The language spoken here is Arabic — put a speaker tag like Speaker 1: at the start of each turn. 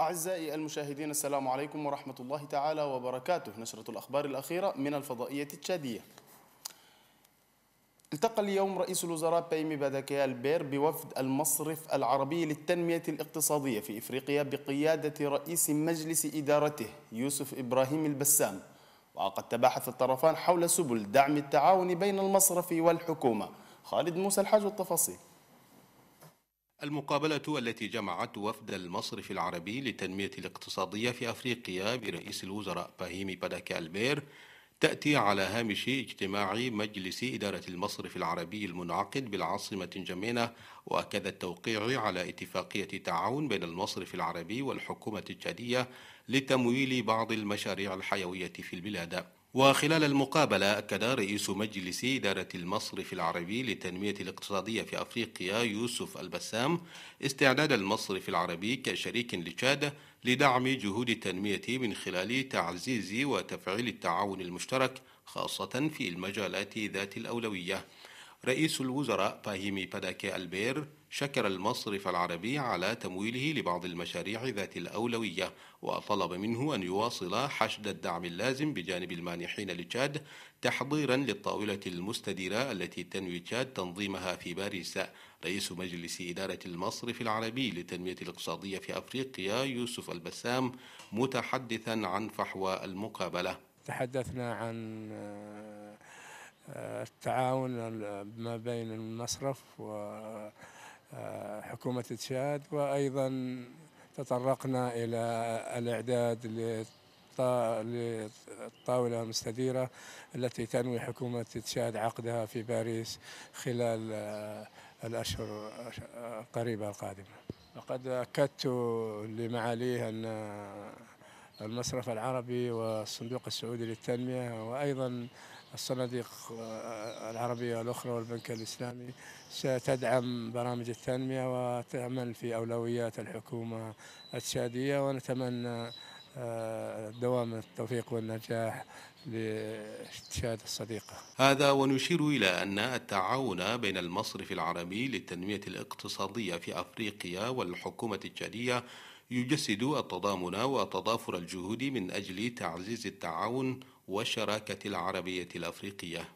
Speaker 1: أعزائي المشاهدين السلام عليكم ورحمة الله تعالى وبركاته نشرة الأخبار الأخيرة من الفضائية التشادية التقى اليوم رئيس الوزراء بيمي باداكيا البير بوفد المصرف العربي للتنمية الاقتصادية في إفريقيا بقيادة رئيس مجلس إدارته يوسف إبراهيم البسام وقد تباحث الطرفان حول سبل دعم التعاون بين المصرف والحكومة خالد موسى الحاج التفاصيل
Speaker 2: المقابلة التي جمعت وفد المصرف العربي للتنمية الاقتصادية في أفريقيا برئيس الوزراء باهيمي باداكي البير تأتي على هامش اجتماع مجلس إدارة المصرف العربي المنعقد بالعاصمة جمينة وأكد التوقيع على اتفاقية تعاون بين المصرف العربي والحكومة التشادية لتمويل بعض المشاريع الحيوية في البلاد وخلال المقابلة أكد رئيس مجلس إدارة المصرف العربي للتنمية الاقتصادية في أفريقيا يوسف البسام استعداد المصرف العربي كشريك لتشاد لدعم جهود التنمية من خلال تعزيز وتفعيل التعاون المشترك خاصة في المجالات ذات الأولوية رئيس الوزراء فاهيمي باداكي البير شكر المصرف العربي على تمويله لبعض المشاريع ذات الأولوية وطلب منه أن يواصل حشد الدعم اللازم بجانب المانحين لتشاد تحضيرا للطاولة المستديرة التي تنوي تشاد تنظيمها في باريس رئيس مجلس إدارة المصرف العربي للتنمية الاقتصادية في أفريقيا يوسف البسام متحدثا عن فحوى المقابلة
Speaker 3: تحدثنا عن آه، آه، التعاون ما بين المصرف و حكومة تشاد وأيضا تطرقنا إلى الإعداد للطاولة المستديرة التي تنوي حكومة تشاد عقدها في باريس خلال آه، الأشهر القريبة القادمة لقد أكدت لمعاليه أن المصرف العربي والصندوق السعودي للتنمية وأيضا الصناديق العربية الأخرى والبنك الإسلامي ستدعم برامج التنمية وتعمل في أولويات الحكومة التشادية ونتمنى آه، دوام التوفيق والنجاح لتشاد الصديقة
Speaker 2: هذا ونشير إلى أن التعاون بين المصرف العربي للتنمية الاقتصادية في أفريقيا والحكومة التشادية يجسد التضامن وتضافر الجهود من أجل تعزيز التعاون والشراكة العربية الأفريقية